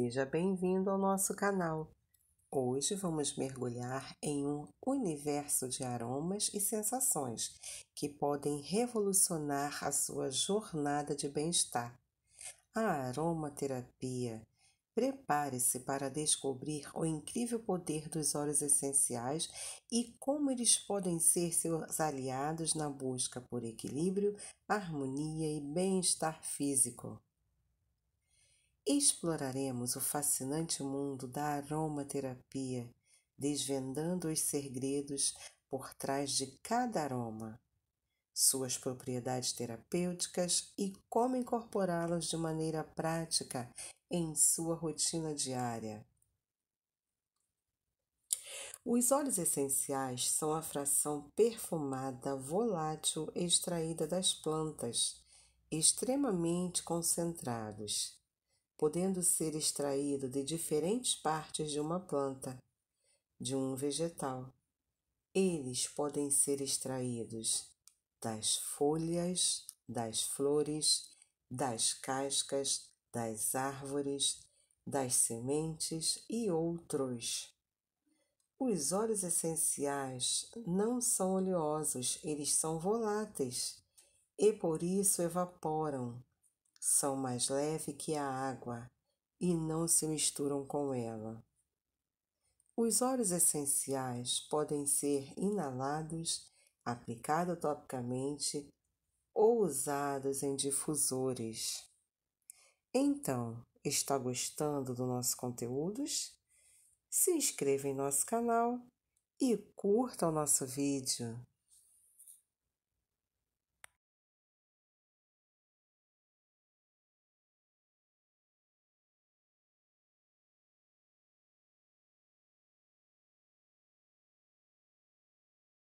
Seja bem-vindo ao nosso canal. Hoje vamos mergulhar em um universo de aromas e sensações que podem revolucionar a sua jornada de bem-estar. A aromaterapia. Prepare-se para descobrir o incrível poder dos óleos essenciais e como eles podem ser seus aliados na busca por equilíbrio, harmonia e bem-estar físico exploraremos o fascinante mundo da aromaterapia, desvendando os segredos por trás de cada aroma, suas propriedades terapêuticas e como incorporá-los de maneira prática em sua rotina diária. Os óleos essenciais são a fração perfumada volátil extraída das plantas, extremamente concentrados podendo ser extraído de diferentes partes de uma planta, de um vegetal. Eles podem ser extraídos das folhas, das flores, das cascas, das árvores, das sementes e outros. Os óleos essenciais não são oleosos, eles são voláteis e por isso evaporam são mais leve que a água e não se misturam com ela. Os óleos essenciais podem ser inalados, aplicados topicamente ou usados em difusores. Então, está gostando do nosso conteúdos? Se inscreva em nosso canal e curta o nosso vídeo.